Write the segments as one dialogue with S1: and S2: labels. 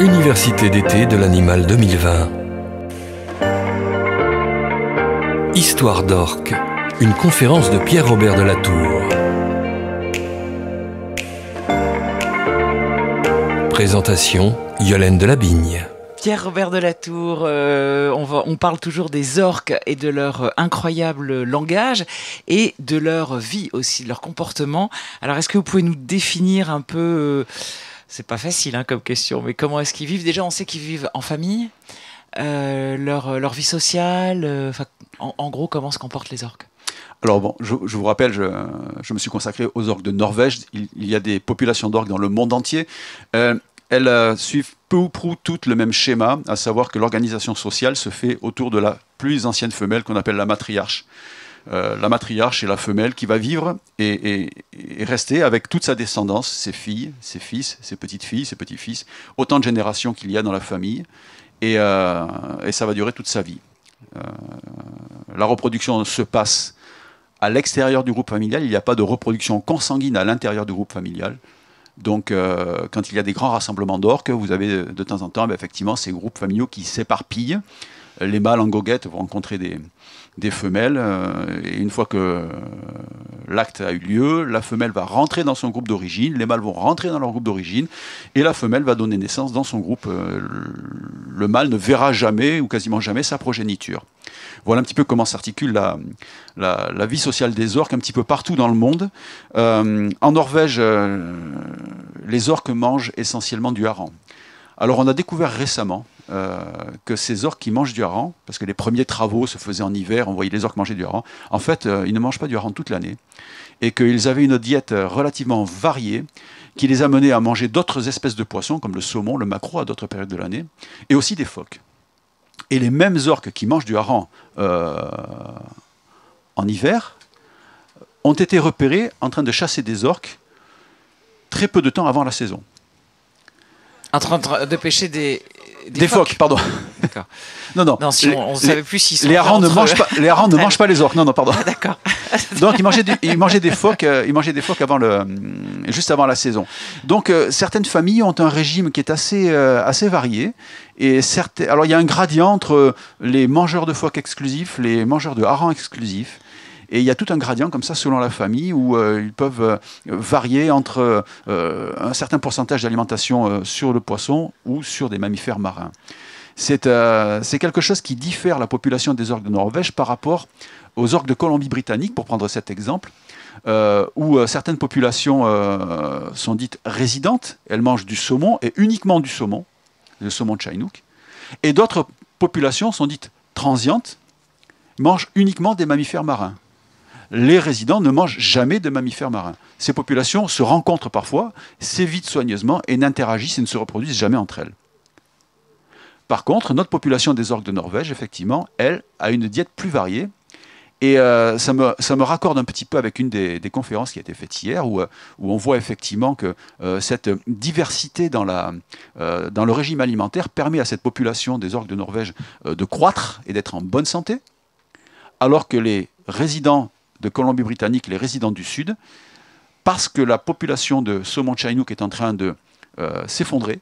S1: Université d'été de l'animal 2020. Histoire d'orques, une conférence de Pierre-Robert de la Tour. Présentation Yolène de la Bigne.
S2: Pierre-Robert de la Tour, euh, on, parle toujours des orques et de leur euh, incroyable langage et de leur vie aussi, de leur comportement. Alors, est-ce que vous pouvez nous définir un peu euh, c'est pas facile hein, comme question, mais comment est-ce qu'ils vivent Déjà, on sait qu'ils vivent en famille, euh, euh, leur, vie sociale, euh, en, gros, comment se comportent les orques
S1: alors bon, je, vous rappelle, je, me suis consacré aux orques de Norvège. Il, y a des populations d'orques dans le monde entier. elles suivent peu ou prou toutes le même schéma, à savoir que l'organisation sociale se fait autour de la plus ancienne femelle qu'on appelle la matriarche. Euh, la matriarche et la femelle qui va vivre et, rester avec toute sa descendance, ses filles, ses fils, ses petites filles, ses petits fils, autant de générations qu'il y a dans la famille, et, euh, ça va durer toute sa vie. Euh, la reproduction se passe à l'extérieur du groupe familial, il n'y a pas de reproduction consanguine à l'intérieur du groupe familial. Donc, quand il y a des grands rassemblements d'orques, vous avez de temps en temps, ben, effectivement, ces groupes familiaux qui s'éparpillent. Les mâles en goguette vont rencontrer des, des femelles. Euh, et une fois que euh, l'acte a eu lieu, la femelle va rentrer dans son groupe d'origine, les mâles vont rentrer dans leur groupe d'origine, et la femelle va donner naissance dans son groupe. Euh, le mâle ne verra jamais ou quasiment jamais sa progéniture. Voilà un petit peu comment s'articule la, vie sociale des orques un petit peu partout dans le monde. en Norvège, les orques mangent essentiellement du hareng. Alors on a découvert récemment euh, que ces orques qui mangent du hareng, parce que les premiers travaux se faisaient en hiver, on voyait les orques manger du hareng, en fait euh, ils ne mangent pas du hareng toute l'année, et qu'ils avaient une diète euh, relativement variée qui les amenait à manger d'autres espèces de poissons, comme le saumon, le maquereau à d'autres périodes de l'année, et aussi des phoques. Et les mêmes orques qui mangent du hareng en hiver ont été repérés en train de chasser des orques très peu de temps avant la saison.
S2: En train de pêcher des. Des, des phoques. pardon. D'accord.
S1: Non, non. non on ne savait plus s'ils sont. Les harengs ne mangent pas. Les harengs ne mangent pas les orques. Non, non, pardon. Ah, d'accord. Donc ils mangeaient, ils mangeaient des phoques. Euh, ils mangeaient des phoques avant le, euh, juste avant la saison. Donc euh, certaines familles ont un régime qui est assez, assez varié. Et certes, alors il y a un gradient entre les mangeurs de phoques exclusifs, les mangeurs de harengs exclusifs. Et il y a tout un gradient comme ça selon la famille où euh, ils peuvent euh, varier entre euh, un certain pourcentage d'alimentation sur le poisson ou sur des mammifères marins. C'est quelque chose qui diffère la population des orques de Norvège par rapport aux orques de Colombie-Britannique, pour prendre cet exemple. où certaines populations sont dites résidentes, elles mangent du saumon et uniquement du saumon, le saumon de chinook, et d'autres populations sont dites transientes, mangent uniquement des mammifères marins les résidents ne mangent jamais de mammifères marins. Ces populations se rencontrent parfois, s'évitent soigneusement et n'interagissent et ne se reproduisent jamais entre elles. Par contre, notre population des orques de Norvège, effectivement, elle, a une diète plus variée. Et euh, ça, me, ça, me, raccorde un petit peu avec une des, conférences qui a été faite hier, où, euh, on voit effectivement que euh, cette diversité dans, la, dans, le régime alimentaire permet à cette population des orques de Norvège de croître et d'être en bonne santé, alors que les résidents de Colombie-Britannique, les résidents du Sud, parce que la population de saumon chinook est en train de euh, s'effondrer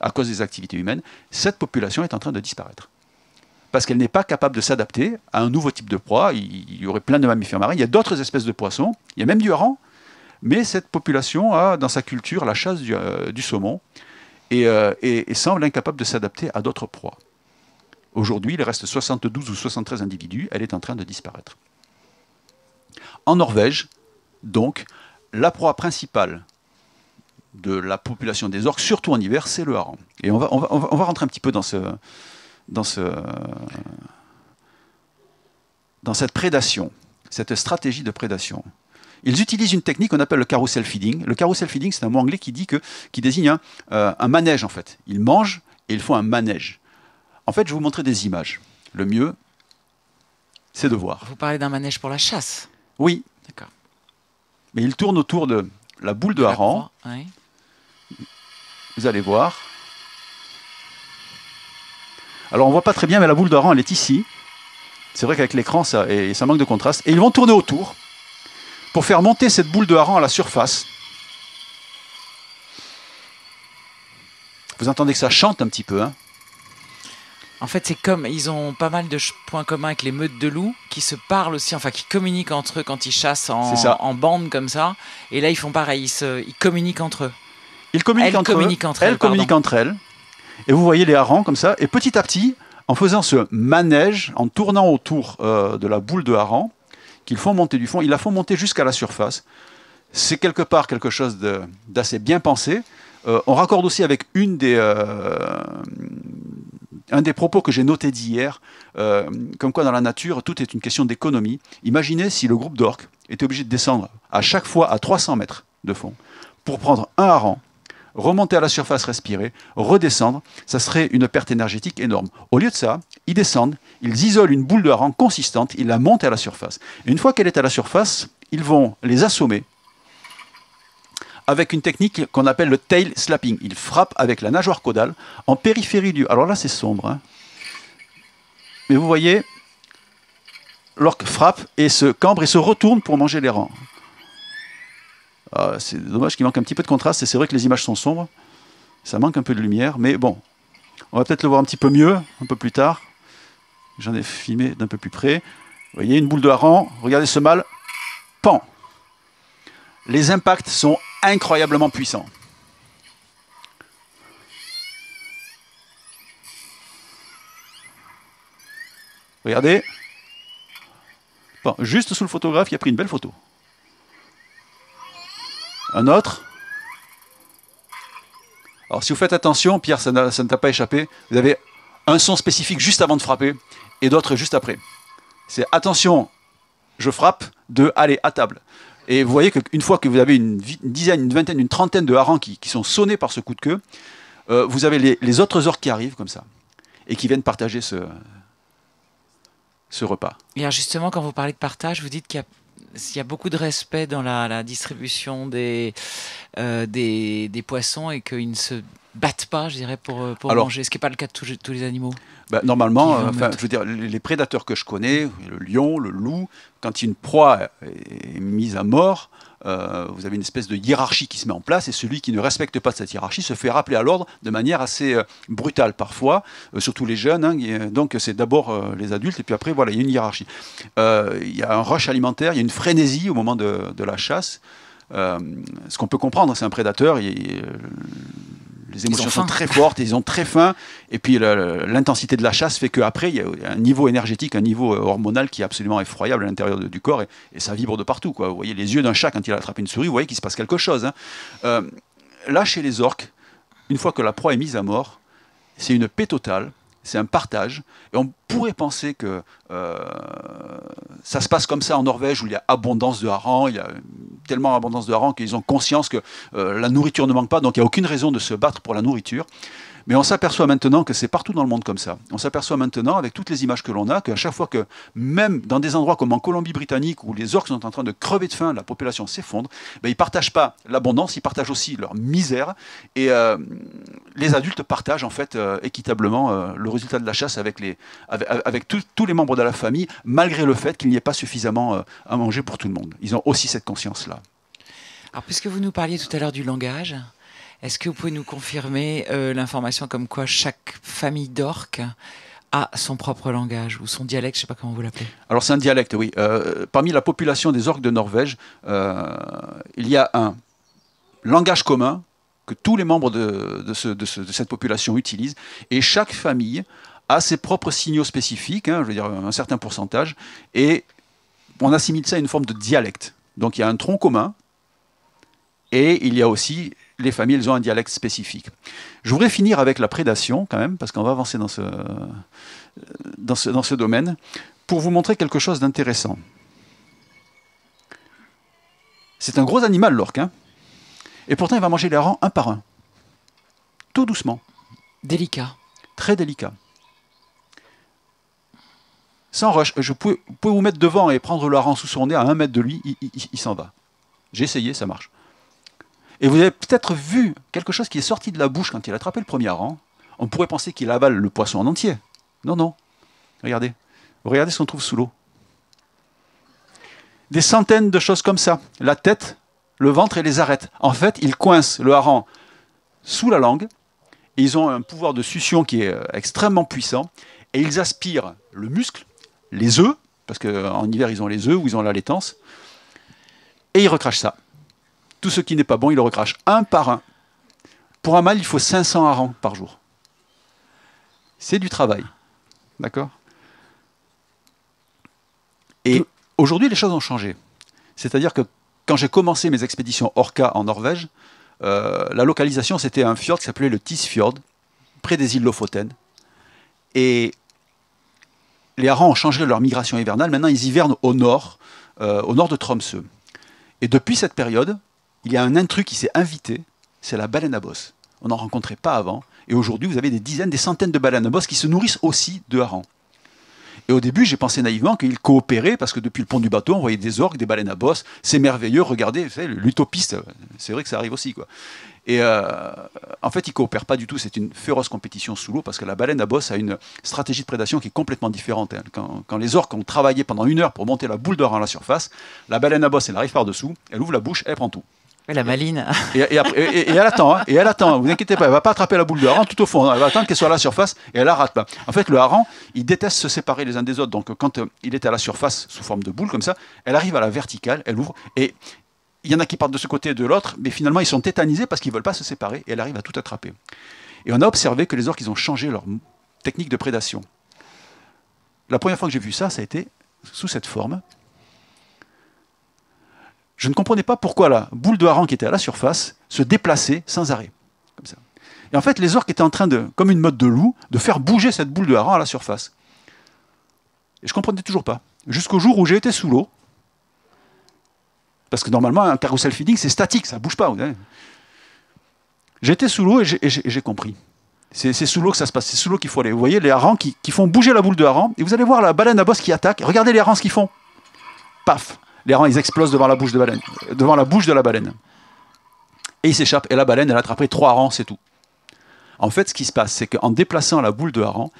S1: à cause des activités humaines, cette population est en train de disparaître. Parce qu'elle n'est pas capable de s'adapter à un nouveau type de proie. Il, y aurait plein de mammifères marins. Il y a d'autres espèces de poissons. Il y a même du hareng. Mais cette population a dans sa culture la chasse du, euh, saumon euh, et, et semble incapable de s'adapter à d'autres proies. Aujourd'hui, il reste 72 ou 73 individus. Elle est en train de disparaître. En Norvège, donc, la proie principale de la population des orques, surtout en hiver, c'est le hareng. Et on va, on va, rentrer un petit peu dans ce, dans ce, dans cette prédation, cette stratégie de prédation. Ils utilisent une technique qu'on appelle le carousel feeding. Le carousel feeding, c'est un mot anglais qui, dit que, qui désigne un, euh, un manège, en fait. Ils mangent et ils font un manège. En fait, je vais vous montrer des images. Le mieux, c'est de voir.
S2: Vous parlez d'un manège pour la chasse
S1: oui. D'accord. Mais il tourne autour de la boule de, Haran. Vous allez voir. Alors on voit pas très bien, mais la boule de hareng, elle est ici. C'est vrai qu'avec l'écran, ça, et ça manque de contraste. Et ils vont tourner autour pour faire monter cette boule de hareng à la surface. Vous entendez que ça chante un petit peu. Hein
S2: en fait, c'est comme ils ont pas mal de points communs avec les meutes de loups qui se parlent aussi, enfin qui communiquent entre eux quand ils chassent en, en bande comme ça. Et là, ils font pareil, ils, communiquent entre eux. Ils communiquent elles entre communiquent Entre elles, elles communiquent
S1: entre elles. Et vous voyez les harengs comme ça. Et petit à petit, en faisant ce manège, en tournant autour euh, de la boule de hareng, qu'ils font monter du fond, ils la font monter jusqu'à la surface. C'est quelque part quelque chose d'assez bien pensé. Euh, on raccorde aussi avec une des, euh, un des propos que j'ai noté d'hier, euh, comme quoi dans la nature, tout est une question d'économie. Imaginez si le groupe d'orques était obligé de descendre à chaque fois à 300 mètres de fond pour prendre un hareng, remonter à la surface, respirer, redescendre, ça serait une perte énergétique énorme. Au lieu de ça, ils descendent, ils isolent une boule de hareng consistante, ils la montent à la surface. une fois qu'elle est à la surface, ils vont les assommer avec une technique qu'on appelle le tail slapping. Il frappe avec la nageoire caudale en périphérie du. Alors là, c'est sombre. Hein. Mais vous voyez, l'orque frappe et se cambre et se retourne pour manger les rangs. Ah, c'est dommage qu'il manque un petit peu de contraste, c'est vrai que les images sont sombres. Ça manque un peu de lumière, mais bon, on va peut-être le voir un petit peu mieux, un peu plus tard. J'en ai filmé d'un peu plus près. Vous voyez une boule de hareng, regardez ce mâle, pan. Les impacts sont incroyablement puissant. Regardez. juste sous le photographe, il a pris une belle photo. Un autre. Alors si vous faites attention, Pierre, ça, ne t'a pas échappé, vous avez un son spécifique juste avant de frapper et d'autres juste après. C'est attention, je frappe, de aller à table. Et vous voyez qu'une fois que vous avez une, dizaine, une vingtaine, une trentaine de harengs qui, qui sont sonnés par ce coup de queue, euh, vous avez les, autres orques qui arrivent comme ça et qui viennent partager ce, ce repas.
S2: Et alors justement, quand vous parlez de partage, vous dites qu'il y a beaucoup de respect dans la, distribution des, euh, des, des, poissons et qu'ils ne se battent pas, je dirais, pour, euh, pour manger, ce qui n'est pas le cas de tous, tous les animaux
S1: bah, Normalement, euh, enfin, je veux dire, les, prédateurs que je connais, le lion, le loup, quand une proie est mise à mort, euh, vous avez une espèce de hiérarchie qui se met en place et celui qui ne respecte pas cette hiérarchie se fait rappeler à l'ordre de manière assez brutale parfois, surtout les jeunes. Hein, donc c'est d'abord les adultes et puis après voilà, il y a une hiérarchie. Il y a un rush alimentaire, il y a une frénésie au moment de, de la chasse. ce qu'on peut comprendre, hein, c'est un prédateur, il, les émotions sont très fortes, ils ont très faim, et puis l'intensité de la chasse fait qu'après, il y a un niveau énergétique, un niveau euh, hormonal qui est absolument effroyable à l'intérieur du corps, et, ça vibre de partout. Quoi. Vous voyez les yeux d'un chat quand il a attrapé une souris, vous voyez qu'il se passe quelque chose. Hein. Euh, là, chez les orques, une fois que la proie est mise à mort, c'est une paix totale c'est un partage. Et on pourrait penser que euh, ça se passe comme ça en Norvège, où il y a abondance de harengs, il y a tellement abondance de harengs qu'ils ont conscience que euh, la nourriture ne manque pas, donc il n'y a aucune raison de se battre pour la nourriture. Mais on s'aperçoit maintenant que c'est partout dans le monde comme ça. On s'aperçoit maintenant, avec toutes les images que l'on a, qu'à chaque fois que, même dans des endroits comme en Colombie-Britannique, où les orques sont en train de crever de faim, la population s'effondre, ben, ils ne partagent pas l'abondance, ils partagent aussi leur misère. Et euh, les adultes partagent en fait euh, équitablement euh, le résultat de la chasse avec, les, avec, tous les membres de la famille, malgré le fait qu'il n'y ait pas suffisamment à manger pour tout le monde. Ils ont aussi cette conscience-là.
S2: Alors, puisque vous nous parliez tout à l'heure du langage, est-ce que vous pouvez nous confirmer euh, l'information comme quoi chaque famille d'orques a son propre langage ou son dialecte, je ne sais pas comment vous l'appelez.
S1: Alors c'est un dialecte, oui. Euh, parmi la population des orques de Norvège, euh, il y a un langage commun que tous les membres de, cette population utilisent, et chaque famille a ses propres signaux spécifiques, hein, je veux dire un certain pourcentage, et on assimile ça à une forme de dialecte. Donc il y a un tronc commun, et il y a aussi les familles, elles ont un dialecte spécifique. Je voudrais finir avec la prédation, quand même, parce qu'on va avancer dans ce, dans ce, dans ce domaine, pour vous montrer quelque chose d'intéressant. C'est un gros animal, l'orque. Hein. et pourtant, il va manger les rangs un par un. Tout doucement. Délicat. Très délicat. Sans rush. Je peux, vous vous mettre devant et prendre le rang sous son nez à un mètre de lui, il s'en va. J'ai essayé, ça marche. Et vous avez peut-être vu quelque chose qui est sorti de la bouche quand il a attrapé le premier rang. On pourrait penser qu'il avale le poisson en entier. Non, non. Regardez. Regardez ce qu'on trouve sous l'eau. Des centaines de choses comme ça. La tête, le ventre et les arêtes. En fait, ils coincent le hareng sous la langue. Et ils ont un pouvoir de succion qui est euh, extrêmement puissant. Et ils aspirent le muscle, les œufs, parce qu'en euh, hiver, ils ont les œufs ou ils ont la laitance. Et ils recrachent ça. Tout ce qui n'est pas bon, il le recrache un par un. Pour un mâle, il faut 500 harengs par jour. C'est du travail. D'accord Et aujourd'hui, les choses ont changé. C'est-à-dire que quand j'ai commencé mes expéditions Orca en Norvège, euh, la localisation, c'était un fjord qui s'appelait le Tisfjord, près des îles Lofoten. Et les harengs ont changé leur migration hivernale. Maintenant, ils hivernent au nord, euh, au nord de Tromsø. Et depuis cette période, il y a un intrus qui s'est invité, c'est la baleine à bosse. On n'en rencontrait pas avant, et aujourd'hui vous avez des dizaines, des centaines de baleines à bosse qui se nourrissent aussi de harengs. Et au début, j'ai pensé naïvement qu'ils coopéraient parce que depuis le pont du bateau, on voyait des orques, des baleines à bosse. C'est merveilleux, regardez, l'utopiste, c'est vrai que ça arrive aussi. Quoi. Et euh, en fait, ils ne coopèrent pas du tout. C'est une féroce compétition sous l'eau parce que la baleine à bosse a une stratégie de prédation qui est complètement différente. Hein. Quand, quand les orques ont travaillé pendant une heure pour monter la boule d'or à la surface, la baleine à bosse, elle arrive par-dessous, elle ouvre la bouche, elle prend tout la maline. Et, elle attend, hein. et elle attend. Vous inquiétez pas, elle va pas attraper la boule de hareng tout au fond. Hein. Elle va attendre qu'elle soit à la surface et elle la rate pas. En fait, le hareng, il déteste se séparer les uns des autres. Donc, quand euh, il est à la surface sous forme de boule comme ça, elle arrive à la verticale, elle ouvre et il y en a qui partent de ce côté et de l'autre, mais finalement ils sont tétanisés parce qu'ils veulent pas se séparer et elle arrive à tout attraper. Et on a observé que les orques, ils ont changé leur technique de prédation. La première fois que j'ai vu ça, ça a été sous cette forme. Je ne comprenais pas pourquoi la boule de hareng qui était à la surface se déplaçait sans arrêt. Comme ça. Et en fait, les orques étaient en train de, comme une mode de loup, de faire bouger cette boule de hareng à la surface. Et je ne comprenais toujours pas. Jusqu'au jour où j'ai été sous l'eau. Parce que normalement, un carousel feeding, c'est statique, ça ne bouge pas. J'étais sous l'eau et j'ai compris. C'est sous l'eau que ça se passe, c'est sous l'eau qu'il faut aller. Vous voyez les harengs qui, font bouger la boule de hareng, et vous allez voir la baleine à bosse qui attaque. Regardez les harengs ce qu'ils font. Paf les rangs ils explosent devant la bouche de, baleine, devant la, bouche de la baleine. Et ils s'échappent. et la baleine, elle a attrapé trois harengs, c'est tout. En fait, ce qui se passe, c'est qu'en déplaçant la boule de hareng,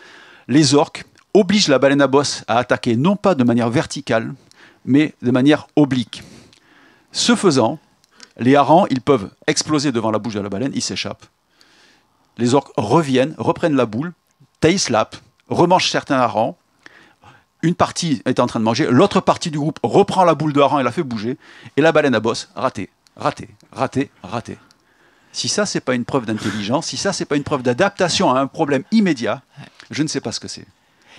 S1: les orques obligent la baleine à bosse à attaquer non pas de manière verticale, mais de manière oblique. Ce faisant, les harengs, ils peuvent exploser devant la bouche de la baleine, ils s'échappent. Les orques reviennent, reprennent la boule, taillent slap, remangent certains harengs, une partie est en train de manger, l'autre partie du groupe reprend la boule de hareng et la fait bouger, et la baleine à bosse, ratée, ratée, ratée, ratée. Si ça, c'est pas une preuve d'intelligence, si ça, c'est pas une preuve d'adaptation à un problème immédiat, je ne sais pas ce que c'est.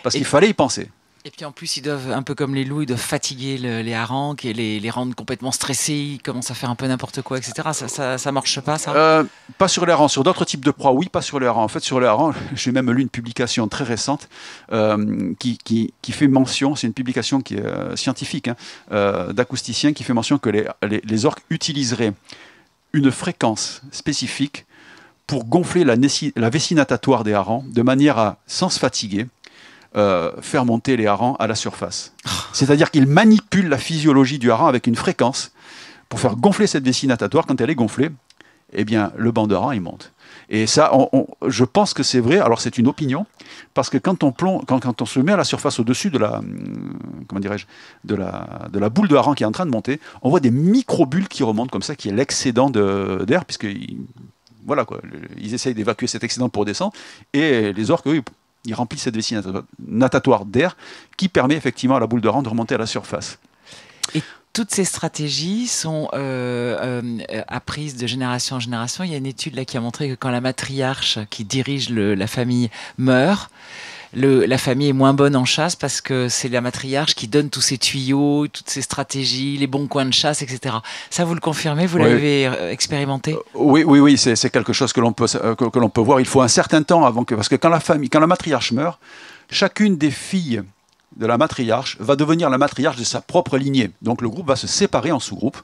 S1: Parce qu'il fallait y penser.
S2: Et puis en plus, ils doivent, un peu comme les loups, ils doivent fatiguer les harangues et les, rendre complètement stressés. Ils commencent à faire un peu n'importe quoi, etc. Ça, ça, marche pas, ça
S1: euh, Pas sur les harangues. Sur d'autres types de proies, oui, pas sur les harangues. En fait, sur les harangues, j'ai même lu une publication très récente euh, qui, fait mention, c'est une publication qui est euh, scientifique, hein, d'acousticiens, qui fait mention que les, orques utiliseraient une fréquence spécifique pour gonfler la, la vessie natatoire des harengs de manière à, sans se fatiguer, euh, faire monter les harengs à la surface. C'est-à-dire qu'ils manipulent la physiologie du hareng avec une fréquence pour faire gonfler cette vessie natatoire. Quand elle est gonflée, eh bien, le banc de harengs, monte. Et ça, je pense que c'est vrai. Alors, c'est une opinion, parce que quand on, plonge, quand, on se met à la surface au-dessus de la, hum, comment dirais-je, de la, de la boule de hareng qui est en train de monter, on voit des microbules qui remontent comme ça, qui est l'excédent d'air, puisque voilà, quoi, ils essayent d'évacuer cet excédent pour descendre, et les orques, eux, il remplit cette vessie natatoire d'air qui permet effectivement à la boule de rang de remonter à la surface.
S2: Et toutes ces stratégies sont euh, euh, apprises de génération en génération. Il y a une étude là qui a montré que quand la matriarche qui dirige la famille meurt, la famille est moins bonne en chasse parce que c'est la matriarche qui donne tous ses tuyaux, toutes ses stratégies, les bons coins de chasse, etc. Ça, vous le confirmez Vous l'avez euh, expérimenté euh, Oui,
S1: oui, oui, c'est quelque chose que l'on peut, euh, que, peut voir. Il faut un certain temps avant que... Parce que quand la, famille, quand la matriarche meurt, chacune des filles de la matriarche va devenir la matriarche de sa propre lignée. Donc le groupe va se séparer en sous-groupes.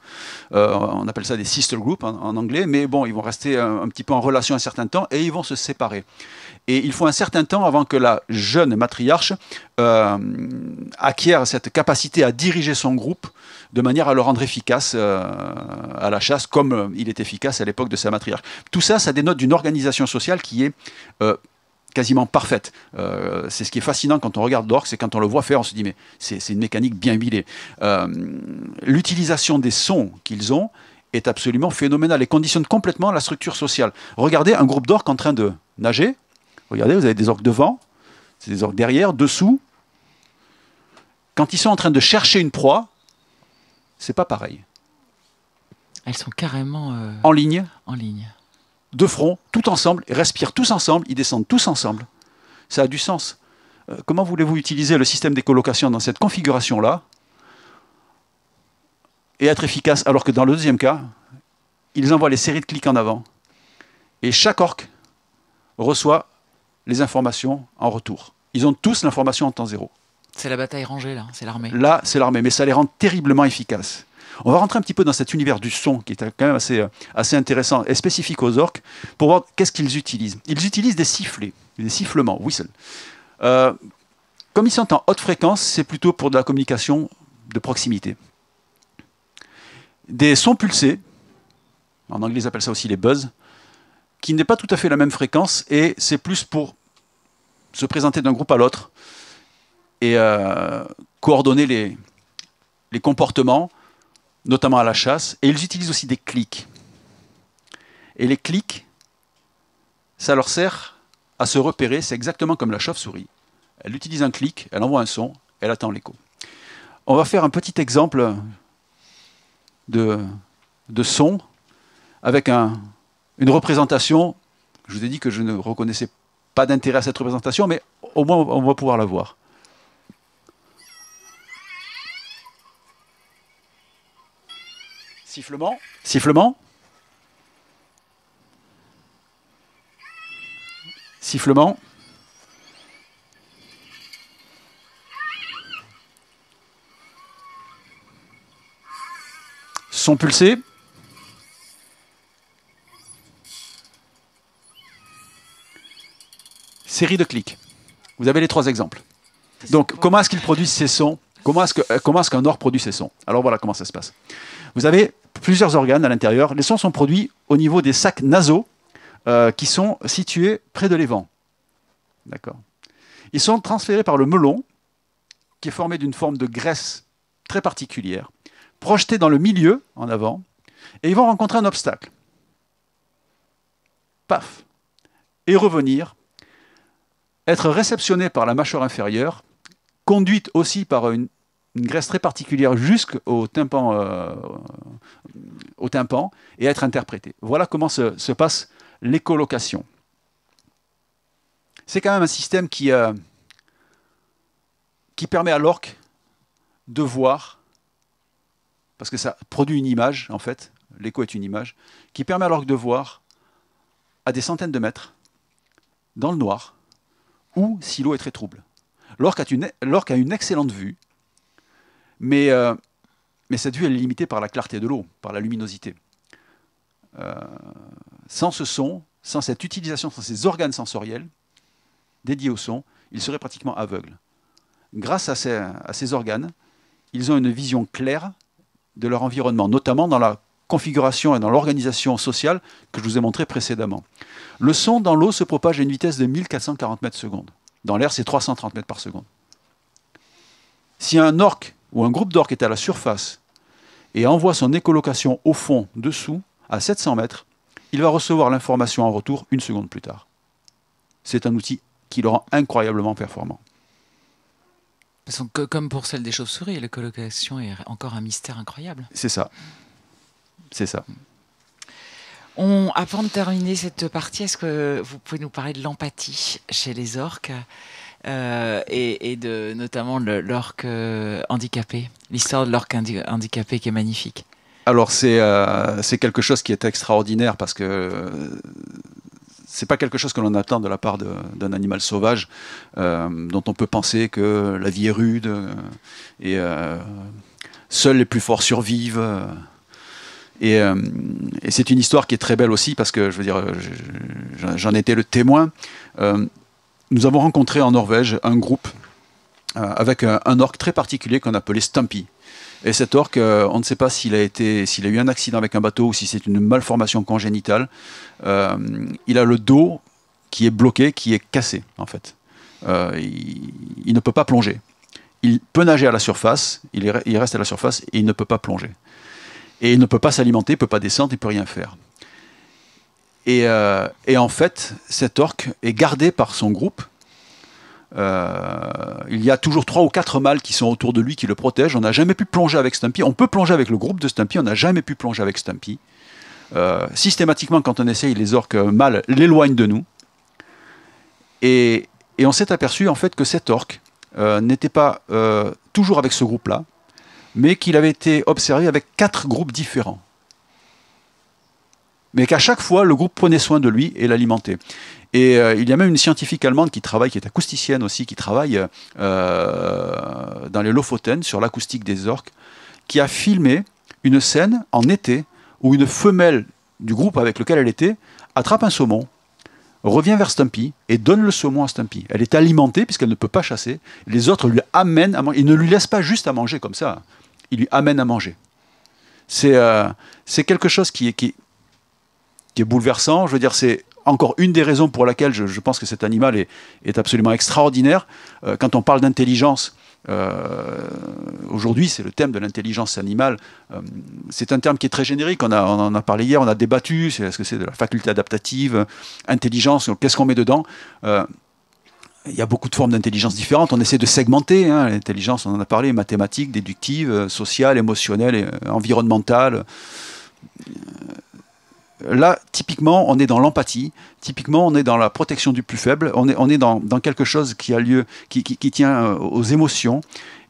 S1: on appelle ça des sister groups en, anglais, mais bon, ils vont rester un, petit peu en relation un certain temps et ils vont se séparer. Et il faut un certain temps avant que la jeune matriarche euh, acquiert cette capacité à diriger son groupe de manière à le rendre efficace euh, à la chasse, comme euh, il est efficace à l'époque de sa matriarche. Tout ça, ça dénote d'une organisation sociale qui est euh, quasiment parfaite. c'est ce qui est fascinant quand on regarde Dork, c'est quand on le voit faire, on se dit mais c'est, une mécanique bien huilée. l'utilisation des sons qu'ils ont est absolument phénoménale et conditionne complètement la structure sociale. Regardez un groupe d'orques en train de nager Regardez, vous avez des orques devant, c'est des orques derrière, dessous. Quand ils sont en train de chercher une proie, c'est pas pareil.
S2: Elles sont carrément euh,
S1: en ligne. En ligne. De front, tout ensemble, ils respirent tous ensemble, ils descendent tous ensemble. Ça a du sens. Euh, comment voulez-vous utiliser le système des d'écolocation dans cette configuration-là et être efficace alors que dans le deuxième cas, ils envoient les séries de clics en avant. Et chaque orque reçoit les informations en retour. Ils ont tous l'information en temps zéro.
S2: C'est la bataille rangée, là, c'est l'armée.
S1: Là, c'est l'armée, mais ça les rend terriblement efficaces. On va rentrer un petit peu dans cet univers du son qui est quand même assez, euh, assez intéressant et spécifique aux orques pour voir qu'est-ce qu'ils utilisent. Ils utilisent des sifflets, des sifflements, whistles. Euh, comme ils sont en haute fréquence, c'est plutôt pour de la communication de proximité. Des sons pulsés, en anglais ils appellent ça aussi les buzz, qui n'est pas tout à fait la même fréquence et c'est plus pour se présenter d'un groupe à l'autre et euh, coordonner les, les comportements, notamment à la chasse. Et ils utilisent aussi des clics. Et les clics, ça leur sert à se repérer. C'est exactement comme la chauve-souris. Elle utilise un clic, elle envoie un son, elle attend l'écho. On va faire un petit exemple de, de son avec un, une représentation. Je vous ai dit que je ne reconnaissais pas d'intérêt à cette représentation, mais au moins on va pouvoir la voir. Sifflement. Sifflement. Sifflement. Son pulsé. série de clics. Vous avez les trois exemples. Donc, comment est-ce qu'ils produisent ces sons Comment est-ce euh, qu'un est or produit ces sons Alors voilà comment ça se passe. Vous avez plusieurs organes à l'intérieur. Les sons sont produits au niveau des sacs nasaux euh, qui sont situés près de l'évent. D'accord. Ils sont transférés par le melon, qui est formé d'une forme de graisse très particulière, projetés dans le milieu, en avant, et ils vont rencontrer un obstacle. Paf Et revenir être réceptionné par la mâchoire inférieure, conduite aussi par une, graisse très particulière jusqu'au euh, tympan, et être interprété. Voilà comment se, passe l'écholocation. C'est quand même un système qui, euh, qui permet à l'orque de voir, parce que ça produit une image en fait, l'écho est une image, qui permet à l'orque de voir à des centaines de mètres, dans le noir, ou si l'eau est très trouble. L'orque a, une, excellente vue, mais, euh, mais, cette vue est limitée par la clarté de l'eau, par la luminosité. Euh, sans ce son, sans cette utilisation, sans ces organes sensoriels dédiés au son, il serait pratiquement aveugle. Grâce à à ces organes, ils ont une vision claire de leur environnement, notamment dans la configuration et dans l'organisation sociale que je vous ai montré précédemment. Le son dans l'eau se propage à une vitesse de 1440 mètres secondes. Dans l'air, c'est 330 mètres par seconde. Si un orque ou un groupe d'orques est à la surface et envoie son écolocation au fond, dessous, à 700 mètres, il va recevoir l'information en retour une seconde plus tard. C'est un outil qui le rend incroyablement performant.
S2: Comme pour celle des chauves-souris, l'écolocation est encore un mystère incroyable.
S1: C'est ça c'est ça.
S2: On, avant de terminer cette partie, est-ce que vous pouvez nous parler de l'empathie chez les orques euh, et, de notamment l'orque euh, handicapé, l'histoire de l'orque handicapé qui est magnifique
S1: Alors euh, c'est quelque chose qui est extraordinaire parce que c'est pas quelque chose que l'on attend de la part d'un animal sauvage, dont on peut penser que la vie est rude et seuls les plus forts survivent. Euh, et, c'est une histoire qui est très belle aussi parce que, je veux dire, euh, j'en étais le témoin. Euh, nous avons rencontré en Norvège un groupe avec un, orque orc très particulier qu'on appelait Stumpy. Et cet orc, on ne sait pas s'il a, s'il a eu un accident avec un bateau ou si c'est une malformation congénitale. il a le dos qui est bloqué, qui est cassé en fait. il ne peut pas plonger il peut nager à la surface, il, reste à la surface et il ne peut pas plonger. Et il ne peut pas s'alimenter, il ne peut pas descendre, il ne peut rien faire. Euh, et, en fait, cet orque est gardé par son groupe. Euh, il y a toujours trois ou quatre mâles qui sont autour de lui, qui le protègent. On n'a jamais pu plonger avec Stumpy. On peut plonger avec le groupe de Stumpy, on n'a jamais pu plonger avec Stumpy. Euh, systématiquement, quand on essaye, les orques mâles l'éloignent de nous. Et, et on s'est aperçu en fait que cet orque n'était pas toujours avec ce groupe-là, mais qu'il avait été observé avec quatre groupes différents. Mais qu'à chaque fois, le groupe prenait soin de lui et l'alimentait. Et euh, il y a même une scientifique allemande qui travaille, qui est acousticienne aussi, qui travaille euh, dans les Lofoten sur l'acoustique des orques, qui a filmé une scène en été où une femelle du groupe avec lequel elle était attrape un saumon, revient vers Stumpy et donne le saumon à Stumpy. Elle est alimentée puisqu'elle ne peut pas chasser. Les autres lui amènent à Ils ne lui laissent pas juste à manger comme ça il lui amène à manger. C'est euh, quelque chose qui est, qui, bouleversant. Je veux dire, c'est encore une des raisons pour laquelle je, pense que cet animal est, absolument extraordinaire. Euh, quand on parle d'intelligence, euh, aujourd'hui, c'est le thème de l'intelligence animale. c'est un terme qui est très générique. On, en a parlé hier, on a débattu. Est-ce que c'est de la faculté adaptative Intelligence, qu'est-ce qu'on met dedans il y a beaucoup de formes d'intelligence différentes. On essaie de segmenter hein. l'intelligence, on en a parlé, mathématiques, déductive, euh, sociale, émotionnelle, environnementales. Euh, environnementale. Euh, là, typiquement, on est dans l'empathie, typiquement, on est dans la protection du plus faible, on est, on est dans, quelque chose qui a lieu, qui, tient aux émotions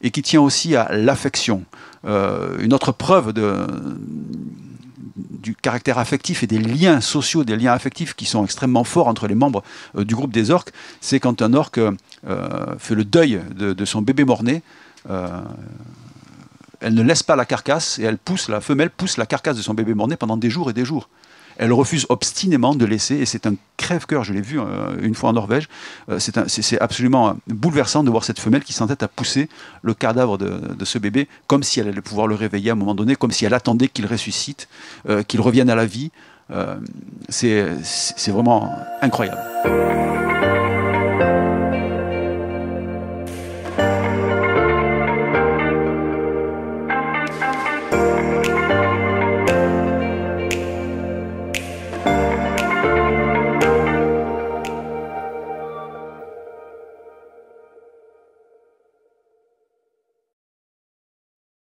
S1: et qui tient aussi à l'affection. une autre preuve de, du caractère affectif et des liens sociaux, des liens affectifs qui sont extrêmement forts entre les membres euh, du groupe des orques, c'est quand un orque euh, fait le deuil de, son bébé mort-né. Euh, elle ne laisse pas la carcasse et elle pousse, la femelle pousse la carcasse de son bébé mort-né pendant des jours et des jours. Elle refuse obstinément de laisser, et c'est un cœur Je l'ai vu euh, une fois en Norvège. Euh, c'est absolument euh, bouleversant de voir cette femelle qui s'entête à pousser le cadavre de, de, ce bébé, comme si elle allait pouvoir le réveiller à un moment donné, comme si elle attendait qu'il ressuscite, qu'il revienne à la vie. c'est vraiment incroyable.